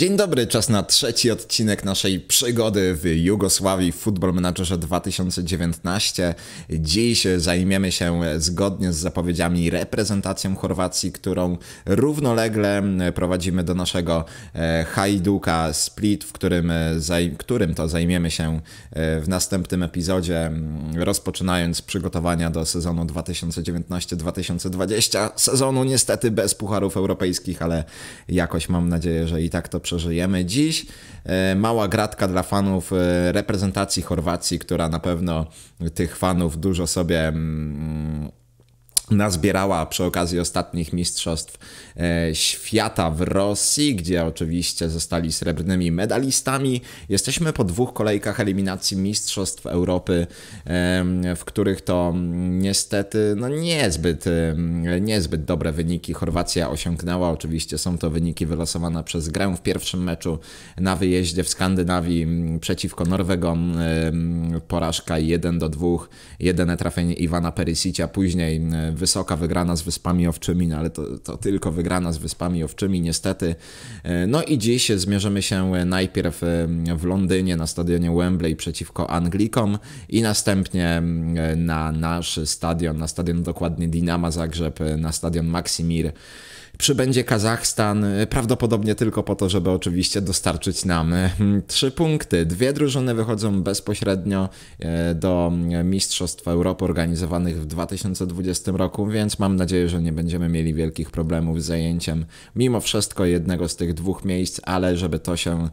Dzień dobry, czas na trzeci odcinek naszej przygody w Jugosławii w Football Managerze 2019. Dziś zajmiemy się zgodnie z zapowiedziami reprezentacją Chorwacji, którą równolegle prowadzimy do naszego e, Hajduka Split, w którym, e, którym to zajmiemy się e, w następnym epizodzie, rozpoczynając przygotowania do sezonu 2019-2020. Sezonu niestety bez pucharów europejskich, ale jakoś mam nadzieję, że i tak to przeżyjemy. Dziś e, mała gratka dla fanów e, reprezentacji Chorwacji, która na pewno tych fanów dużo sobie mm, nazbierała przy okazji ostatnich mistrzostw e, świata w Rosji, gdzie oczywiście zostali srebrnymi medalistami. Jesteśmy po dwóch kolejkach eliminacji mistrzostw Europy, w których to mm, niestety no niezbyt, niezbyt dobre wyniki Chorwacja osiągnęła. Oczywiście są to wyniki wylosowane przez grę w pierwszym meczu na wyjeździe w Skandynawii mm, przeciwko Norwegom. Porażka 1 do 2, jedyne trafienie Iwana Perisicia, później wysoka wygrana z Wyspami Owczymi, no ale to, to tylko wygrana z Wyspami Owczymi, niestety. E, no i dziś zmierzymy się najpierw e, w Londynie na stadionie Wembley przeciwko Anglikom i następnie na nasz stadion, na stadion dokładnie Dinama Zagrzeb, e, na stadion Maximir przybędzie Kazachstan, e, prawdopodobnie tylko po to, żeby oczywiście dostarczyć nam e, hmm, trzy punkty. Dwie drużyny wychodzą bezpośrednio e, do Mistrzostw Europy organizowanych w 2020 roku, więc mam nadzieję, że nie będziemy mieli wielkich problemów z zajęciem mimo wszystko jednego z tych dwóch miejsc, ale żeby to się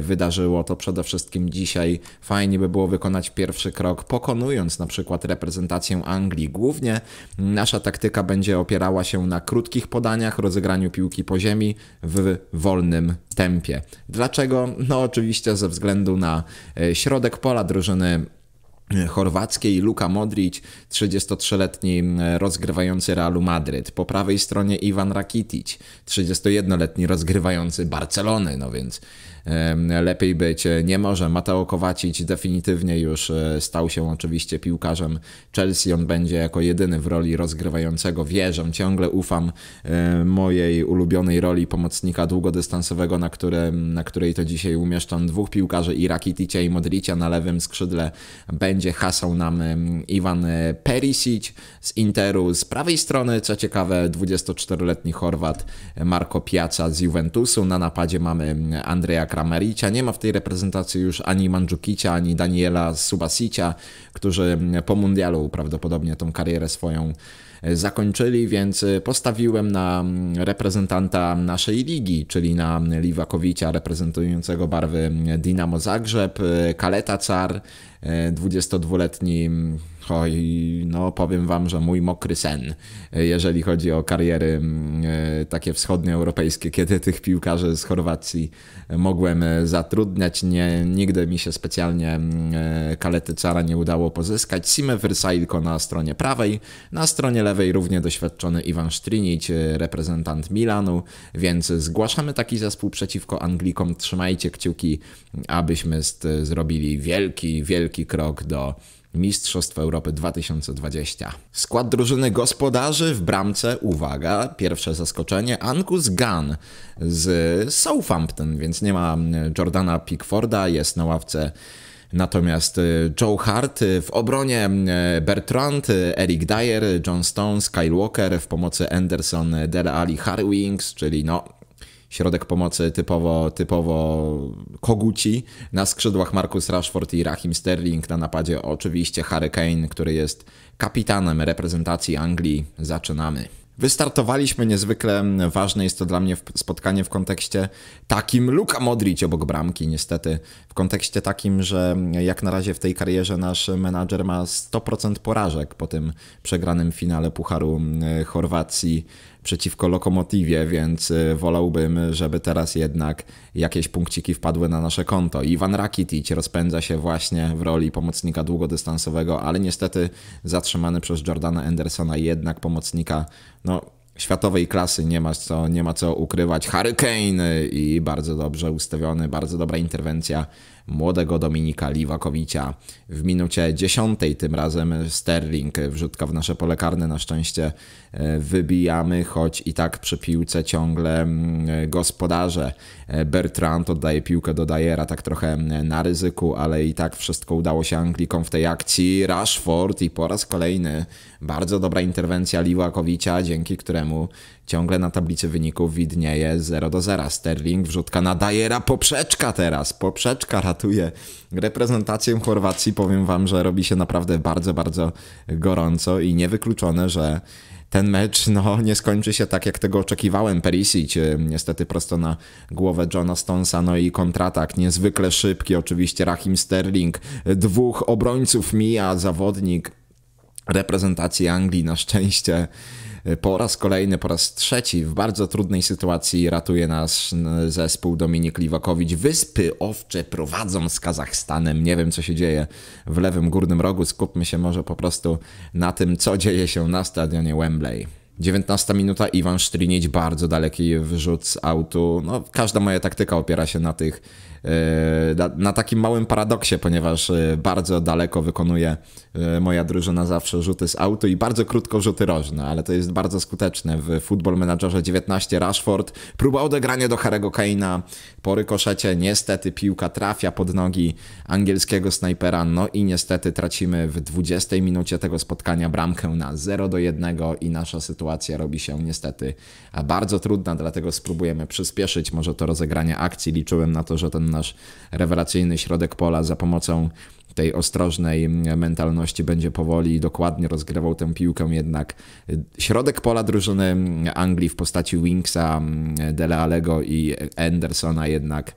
wydarzyło, to przede wszystkim dzisiaj fajnie by było wykonać pierwszy krok, pokonując na przykład reprezentację Anglii. Głównie nasza taktyka będzie opierała się na krótkich podaniach, rozegraniu piłki po ziemi w wolnym tempie. Dlaczego? No oczywiście ze względu na e, środek pola drużyny e, chorwackiej Luka Modric, 33-letni rozgrywający Realu Madryt. Po prawej stronie Iwan Rakitic, 31-letni rozgrywający Barcelony, no więc lepiej być e, nie może. Mateo Kowacic definitywnie już e, stał się oczywiście piłkarzem Chelsea. On będzie jako jedyny w roli rozgrywającego. Wierzę, ciągle ufam e, mojej ulubionej roli pomocnika długodystansowego, na, które, na której to dzisiaj umieszczam dwóch piłkarzy i Rakiticia i Modricia na lewym skrzydle. Będzie hasał nam Iwan Perisic z Interu. Z prawej strony, co ciekawe, 24-letni Chorwat Marko Piazza z Juventusu. Na napadzie mamy Andrea Krak Kramericia, nie ma w tej reprezentacji już ani Mandzukicia, ani Daniela Subasicia, którzy po mundialu prawdopodobnie tą karierę swoją e, zakończyli, więc e, postawiłem na mm, reprezentanta naszej ligi, czyli na Liwakowicia reprezentującego barwy mm, Dinamo Zagrzeb, e, Kaleta Car, 22-letni Oj, no powiem wam, że mój mokry sen, e, jeżeli chodzi o kariery mm, e, takie wschodnioeuropejskie, kiedy tych piłkarzy z Chorwacji e, mogłem zatrudniać, nie, nigdy mi się specjalnie mm, Kalety Cara nie udało pozyskać. Sime Versajko na stronie prawej, na stronie lewej równie doświadczony Iwan Sztrinić, reprezentant Milanu, więc zgłaszamy taki zespół przeciwko Anglikom. Trzymajcie kciuki, abyśmy zrobili wielki, wielki krok do Mistrzostw Europy 2020. Skład drużyny gospodarzy w bramce, uwaga, pierwsze zaskoczenie, Angus Gunn z Southampton, więc nie ma Jordana Pickforda, jest na ławce Natomiast y, Joe Hart y, w obronie y, Bertrand, Eric Dyer, John Stones, Kyle Walker w pomocy Anderson, Dele Ali, Harry czyli no środek pomocy typowo, typowo koguci. Na skrzydłach Marcus Rashford i Raheem Sterling, na napadzie oczywiście Harry Kane, który jest kapitanem reprezentacji Anglii. Zaczynamy. Wystartowaliśmy niezwykle ważne jest to dla mnie spotkanie w kontekście takim Luka Modric obok bramki niestety w kontekście takim, że jak na razie w tej karierze nasz menadżer ma 100% porażek po tym przegranym finale Pucharu mm, Chorwacji przeciwko Lokomotywie, więc y, wolałbym, żeby teraz jednak jakieś punkciki wpadły na nasze konto. Iwan Rakitic rozpędza się właśnie w roli pomocnika długodystansowego, ale niestety zatrzymany przez Jordana Andersona jednak pomocnika, no światowej klasy, nie ma co, nie ma co ukrywać. Hurricane i bardzo dobrze ustawiony, bardzo dobra interwencja młodego Dominika Liwakowicza W minucie dziesiątej tym razem Sterling, wrzutka w nasze pole karne, na szczęście e, wybijamy, choć i tak przy piłce ciągle mm, gospodarze. E, Bertrand oddaje piłkę do Dajera, tak trochę mm, na ryzyku, ale i tak wszystko udało się Anglikom w tej akcji. Rashford i po raz kolejny bardzo dobra interwencja Liwakowicza dzięki któremu ciągle na tablicy wyników widnieje 0 do 0. Sterling wrzutka na Dajera, poprzeczka teraz, poprzeczka ratuje reprezentację Chorwacji. Powiem wam, że robi się naprawdę bardzo, bardzo gorąco i niewykluczone, że ten mecz no, nie skończy się tak, jak tego oczekiwałem. Perisic y, niestety prosto na głowę Johna Stonesa, no i kontratak niezwykle szybki, oczywiście Rahim Sterling, dwóch obrońców mija, zawodnik reprezentacji Anglii na szczęście E, po raz kolejny, po raz trzeci w bardzo trudnej sytuacji ratuje nas zespół Dominik Liwakowicz. Wyspy Owcze prowadzą z Kazachstanem. Nie wiem, co się dzieje w lewym górnym rogu. Skupmy się może po prostu na tym, co dzieje się na stadionie Wembley. 19 minuta, Iwan Sztrinić, bardzo daleki wyrzut z autu. No, każda moja taktyka opiera się na tych, e, na, na takim małym paradoksie, ponieważ e, bardzo daleko wykonuje e, moja drużyna zawsze rzuty z autu i bardzo krótko rzuty rożne, ale to jest bardzo skuteczne. W Football Managerze 19 Rashford, próba odegrania do Harego Kaina po rykoszecie, niestety piłka trafia pod nogi angielskiego snajpera, no i niestety tracimy w 20 minucie tego spotkania bramkę na 0 do 1 i nasza sytuacja sytuacja robi się niestety bardzo trudna, dlatego spróbujemy przyspieszyć może to rozegranie akcji. Liczyłem na to, że ten nasz rewelacyjny środek pola za pomocą tej ostrożnej mentalności będzie powoli i dokładnie rozgrywał tę piłkę, jednak y, środek pola drużyny Anglii w postaci Wingsa, Dele Alego i Andersona jednak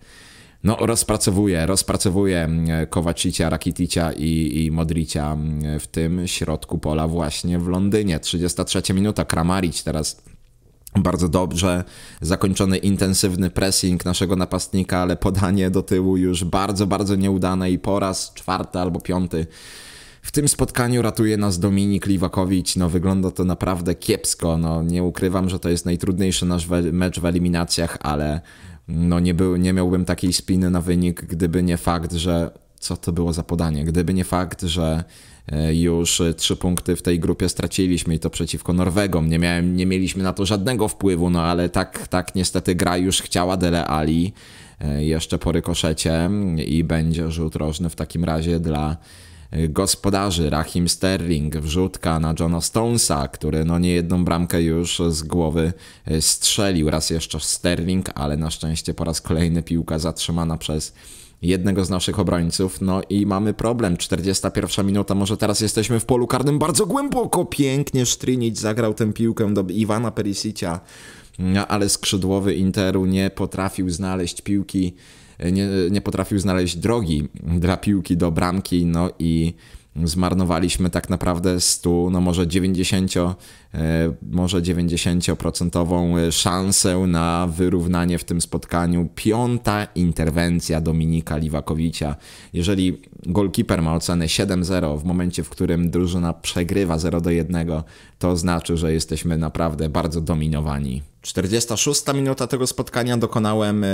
no, rozpracowuje, rozpracowuje mm, Kowacicia, Rakiticia i, i Modricia mm, w tym środku pola właśnie w Londynie. 33 minuta, Kramaric teraz bardzo dobrze zakończony intensywny pressing naszego napastnika, ale podanie do tyłu już bardzo, bardzo nieudane i po raz czwarty albo piąty w tym spotkaniu ratuje nas Dominik Liwakowicz. No, wygląda to naprawdę kiepsko. No, nie ukrywam, że to jest najtrudniejszy nasz mecz w eliminacjach, ale no nie, był, nie miałbym takiej spiny na wynik, gdyby nie fakt, że co to było za podanie, gdyby nie fakt, że e, już trzy punkty w tej grupie straciliśmy i to przeciwko Norwegom. Nie, miałem, nie mieliśmy na to żadnego wpływu, no ale tak, tak niestety gra już chciała Dele Ali e, jeszcze po rykoszecie i będzie rzut rożny w takim razie dla gospodarzy. Rahim Sterling, wrzutka na Johna Stonesa, który no niejedną bramkę już z głowy e, strzelił. Raz jeszcze Sterling, ale na szczęście po raz kolejny piłka zatrzymana przez jednego z naszych obrońców. No i mamy problem. 41 minuta, może teraz jesteśmy w polu karnym bardzo głęboko. Pięknie Sztrinić zagrał tę piłkę do Iwana Perisicia, no, ale skrzydłowy Interu nie potrafił znaleźć piłki nie, nie potrafił znaleźć drogi dla piłki do bramki, no i zmarnowaliśmy tak naprawdę 100, no może 90, e, może 90% szansę na wyrównanie w tym spotkaniu. Piąta interwencja Dominika Liwakowicza. Jeżeli golkiper ma ocenę 7-0 w momencie, w którym drużyna przegrywa 0-1, to znaczy, że jesteśmy naprawdę bardzo dominowani 46 minuta tego spotkania dokonałem,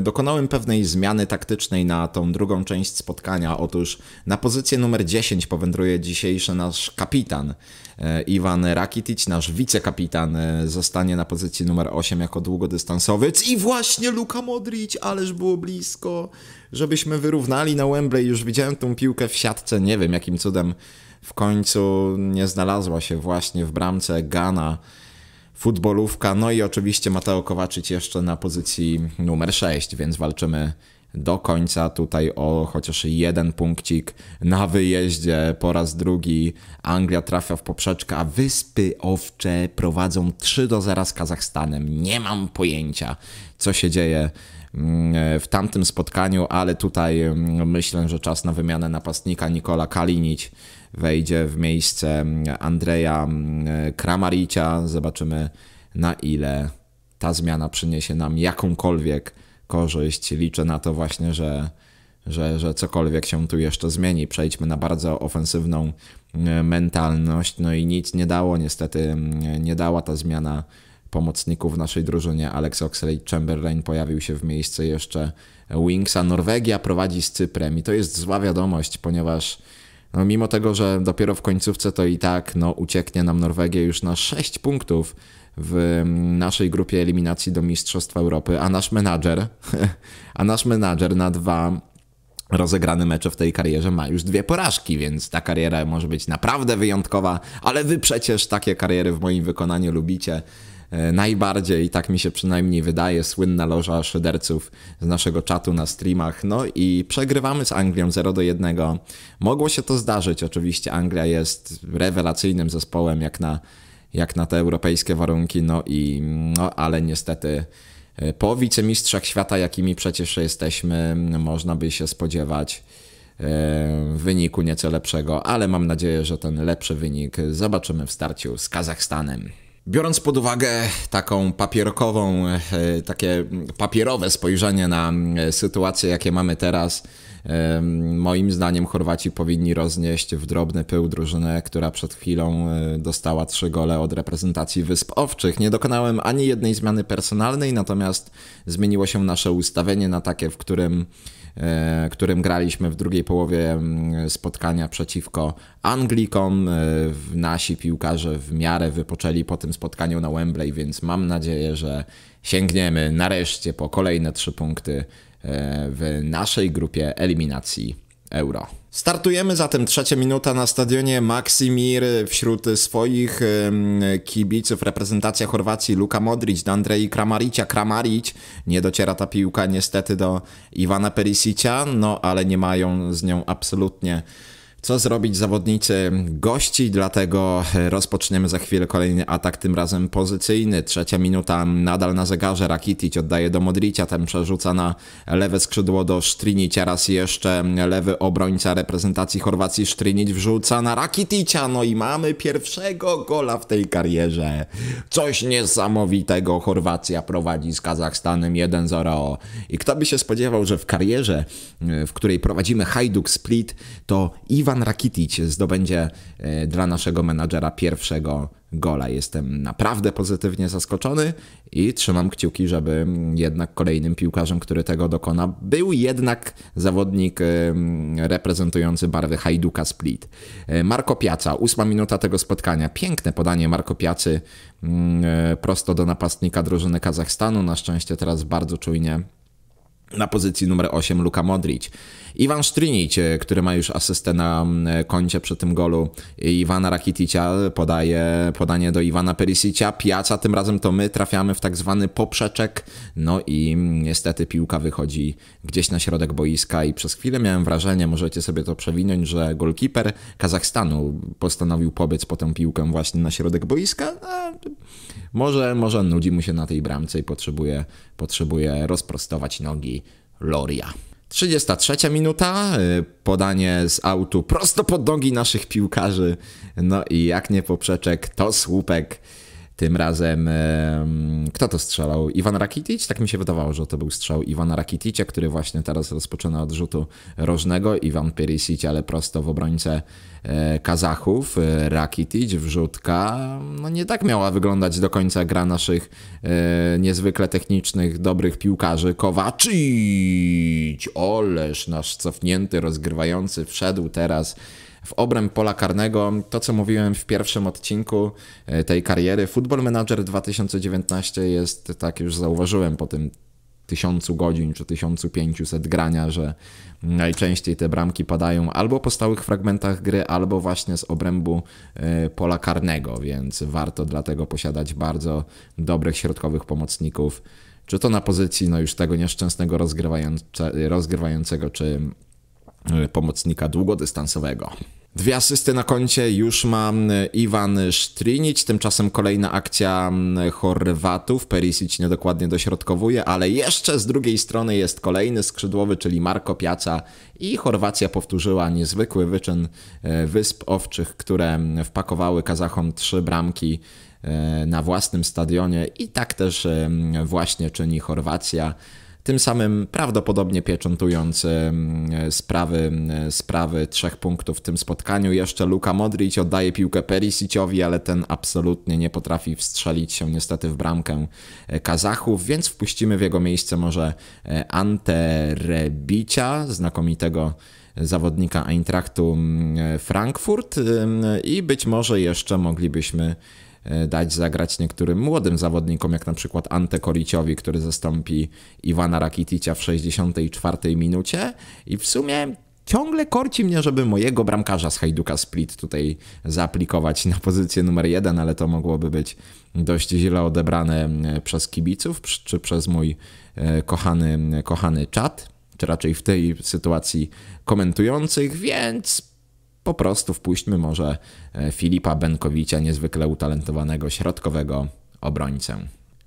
dokonałem pewnej zmiany taktycznej na tą drugą część spotkania. Otóż na pozycję numer 10 powędruje dzisiejszy nasz kapitan e, Iwan Rakitic, nasz wicekapitan e, zostanie na pozycji numer 8 jako długodystansowiec i właśnie Luka Modric, ależ było blisko, żebyśmy wyrównali na Wembley. Już widziałem tą piłkę w siatce, nie wiem jakim cudem w końcu nie znalazła się właśnie w bramce Gana futbolówka, no i oczywiście Mateo Kowaczyć jeszcze na pozycji numer 6, więc walczymy do końca tutaj o chociaż jeden punkcik na wyjeździe. Po raz drugi Anglia trafia w poprzeczkę, a Wyspy Owcze prowadzą 3 do 0 z Kazachstanem. Nie mam pojęcia, co się dzieje Mm, e, w tamtym spotkaniu, ale tutaj mm, myślę, że czas na wymianę napastnika Nikola Kalinić wejdzie w miejsce mm, Andreja Kramaricia. Zobaczymy na ile ta zmiana przyniesie nam jakąkolwiek korzyść. Liczę na to właśnie, że, że, że cokolwiek się tu jeszcze zmieni. Przejdźmy na bardzo ofensywną mentalność. No i nic nie dało, niestety nie dała ta zmiana pomocników w naszej drużynie. Alex Oxlade-Chamberlain pojawił się w miejsce jeszcze Wingsa. Norwegia prowadzi z Cyprem i to jest zła wiadomość, ponieważ no, mimo tego, że dopiero w końcówce to i tak no, ucieknie nam Norwegia już na 6 punktów w mm, naszej grupie eliminacji do Mistrzostw Europy, a nasz menadżer, a nasz menadżer na dwa rozegrane mecze w tej karierze ma już dwie porażki, więc ta kariera może być naprawdę wyjątkowa, ale wy przecież takie kariery w moim wykonaniu lubicie. E, najbardziej, tak mi się przynajmniej wydaje, słynna loża szyderców z naszego czatu na streamach. No i przegrywamy z Anglią 0 do 1. Mogło się to zdarzyć, oczywiście Anglia jest rewelacyjnym zespołem jak na, jak na te europejskie warunki, no i no ale niestety e, po wicemistrzach świata, jakimi przecież jesteśmy, można by się spodziewać e, wyniku nieco lepszego, ale mam nadzieję, że ten lepszy wynik zobaczymy w starciu z Kazachstanem. Biorąc pod uwagę taką papierkową, e, takie papierowe spojrzenie na sytuację, jakie mamy teraz, moim zdaniem Chorwaci powinni roznieść w drobny pył drużynę, która przed chwilą e, dostała trzy gole od reprezentacji Wysp Owczych. Nie dokonałem ani jednej zmiany personalnej, natomiast zmieniło się nasze ustawienie na takie, w którym E, którym graliśmy w drugiej połowie mm, spotkania przeciwko Anglikom. E, nasi piłkarze w miarę wypoczęli po tym spotkaniu na Wembley, więc mam nadzieję, że sięgniemy nareszcie po kolejne trzy punkty e, w naszej grupie eliminacji euro. Startujemy zatem trzecia minuta na stadionie Maksimir. Wśród swoich kibiców reprezentacja Chorwacji Luka Modric, Andrzej Kramaricia. Kramaric, nie dociera ta piłka niestety do Iwana Perisicia, no ale nie mają z nią absolutnie co zrobić zawodnicy gości, dlatego rozpoczniemy za chwilę kolejny atak, tym razem pozycyjny. Trzecia minuta nadal na zegarze, Rakitic oddaje do Modricia, ten przerzuca na lewe skrzydło do Sztrinicia, raz jeszcze lewy obrońca reprezentacji Chorwacji Sztrinić wrzuca na Rakiticia, no i mamy pierwszego gola w tej karierze. Coś niesamowitego, Chorwacja prowadzi z Kazachstanem 1-0 i kto by się spodziewał, że w karierze, w której prowadzimy Hajduk Split, to Iwa Iwan Rakitic zdobędzie e, dla naszego menadżera pierwszego gola. Jestem naprawdę pozytywnie zaskoczony i trzymam kciuki, żeby jednak kolejnym piłkarzem, który tego dokona, był jednak zawodnik e, reprezentujący barwy Hajduka Split. E, Marko Piaca, ósma minuta tego spotkania. Piękne podanie Marko Piacy mm, prosto do napastnika drużyny Kazachstanu. Na szczęście teraz bardzo czujnie na pozycji numer 8 Luka Modric. Iwan Strinić, e, który ma już asystę na mm, koncie przy tym golu Iwana Rakiticia, podaje podanie do Iwana Perisicia, Piaca, tym razem to my trafiamy w tak zwany poprzeczek, no i mm, niestety piłka wychodzi gdzieś na środek boiska i przez chwilę miałem wrażenie, możecie sobie to przewinąć, że golkiper Kazachstanu postanowił pobiec po tę piłkę właśnie na środek boiska, może, może nudzi mu się na tej bramce i potrzebuje, potrzebuje rozprostować nogi Loria. 33 minuta, y, podanie z autu prosto pod nogi naszych piłkarzy. No i jak nie poprzeczek, to słupek. Tym razem kto to strzelał? Iwan Rakitic? Tak mi się wydawało, że to był strzał Iwana Rakiticia, który właśnie teraz rozpoczyna od rzutu rożnego. Iwan Perisic, ale prosto w obrońce e, Kazachów. E, Rakitic, wrzutka. No nie tak miała wyglądać do końca gra naszych e, niezwykle technicznych, dobrych piłkarzy. Kowaczyć! Oleż nasz cofnięty, rozgrywający wszedł teraz w obręb pola karnego. To, co mówiłem w pierwszym odcinku e, tej kariery, Football Manager 2019 jest, tak już zauważyłem po tym tysiącu godzin czy 1500 grania, że najczęściej te bramki padają albo po stałych fragmentach gry, albo właśnie z obrębu e, pola karnego, więc warto dlatego posiadać bardzo dobrych środkowych pomocników, czy to na pozycji no już tego nieszczęsnego rozgrywające, rozgrywającego, czy Y, pomocnika długodystansowego. Dwie asysty na koncie już mam y, Iwan Strinic. tymczasem kolejna akcja y, Chorwatów, Perisic niedokładnie dośrodkowuje, ale jeszcze z drugiej strony jest kolejny skrzydłowy, czyli Marko Piaca i Chorwacja powtórzyła niezwykły wyczyn Wysp Owczych, które wpakowały Kazachom trzy bramki na własnym stadionie i tak też właśnie czyni Chorwacja tym samym prawdopodobnie pieczętując mm, e, sprawy, mm, e, sprawy trzech punktów w tym spotkaniu. Jeszcze Luka Modric oddaje piłkę Perisiciowi, ale ten absolutnie nie potrafi wstrzelić się niestety w bramkę e, Kazachów, więc wpuścimy w jego miejsce może Ante Rebicia, znakomitego zawodnika Eintrachtu mm, Frankfurt i być może jeszcze moglibyśmy E, dać zagrać niektórym młodym zawodnikom, jak na przykład Ante Koriciowi, który zastąpi Iwana Rakiticia w 64 minucie i w sumie ciągle korci mnie, żeby mojego bramkarza z Hajduka Split tutaj zaaplikować na pozycję numer jeden, ale to mogłoby być dość źle odebrane e, przez kibiców, czy przez mój e, kochany, kochany czat, czy raczej w tej sytuacji komentujących, więc po prostu wpuśćmy może e, Filipa Benkowicia, niezwykle utalentowanego środkowego obrońcę.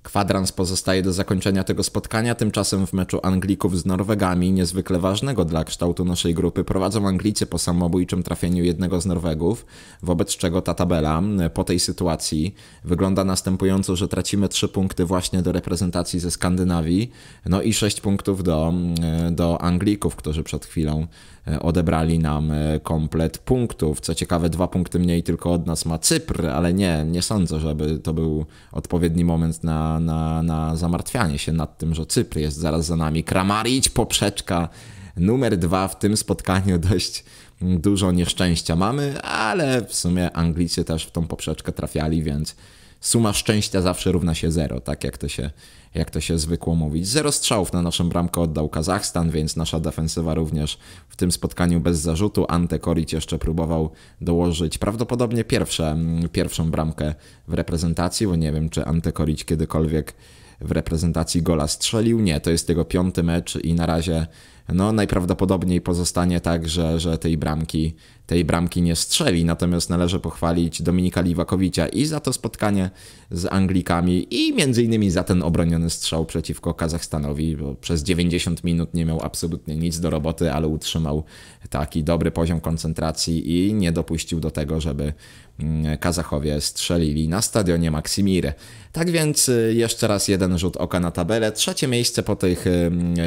Kwadrans pozostaje do zakończenia tego spotkania, tymczasem w meczu Anglików z Norwegami, niezwykle ważnego dla kształtu naszej grupy, prowadzą Anglicy po samobójczym trafieniu jednego z Norwegów, wobec czego ta tabela e, po tej sytuacji wygląda następująco, że tracimy 3 punkty właśnie do reprezentacji ze Skandynawii, no i 6 punktów do, mm, e, do Anglików, którzy przed chwilą E, odebrali nam e, komplet punktów. Co ciekawe, dwa punkty mniej tylko od nas ma Cypr, ale nie, nie sądzę, żeby to był odpowiedni moment na, na, na zamartwianie się nad tym, że Cypr jest zaraz za nami. Kramarić, poprzeczka numer dwa w tym spotkaniu dość dużo nieszczęścia mamy, ale w sumie Anglicy też w tą poprzeczkę trafiali, więc suma szczęścia zawsze równa się zero, tak jak to się, jak to się zwykło mówić. Zero strzałów na naszą bramkę oddał Kazachstan, więc nasza defensywa również w tym spotkaniu bez zarzutu. Ante Koric jeszcze próbował dołożyć prawdopodobnie pierwsze, mm, pierwszą bramkę w reprezentacji, bo nie wiem, czy Ante Koric kiedykolwiek w reprezentacji gola strzelił. Nie, to jest jego piąty mecz i na razie no, najprawdopodobniej pozostanie tak, że, że tej, bramki, tej bramki nie strzeli. Natomiast należy pochwalić Dominika Liwakowicza i za to spotkanie z Anglikami i między innymi za ten obroniony strzał przeciwko Kazachstanowi, bo przez 90 minut nie miał absolutnie nic do roboty, ale utrzymał taki dobry poziom koncentracji i nie dopuścił do tego, żeby Mm, Kazachowie strzelili na stadionie Maksimir. Tak więc y, jeszcze raz jeden rzut oka na tabelę. Trzecie miejsce po tych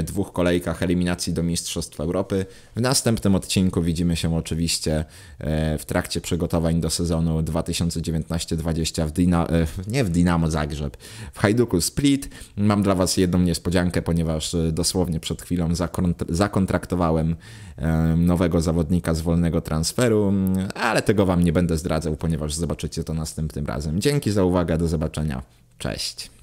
dwóch kolejkach eliminacji do Mistrzostw Europy. W następnym odcinku widzimy się oczywiście e, w trakcie przygotowań do sezonu 2019-20 w Dynamo, e, nie w Dynamo Zagrzeb, w Hajduku Split. Mam dla Was jedną niespodziankę, ponieważ e, dosłownie przed chwilą zakontraktowałem nowego zawodnika z wolnego transferu, mm, ale tego Wam nie będę zdradzał ponieważ zobaczycie to następnym razem. Dzięki za uwagę, do zobaczenia. Cześć.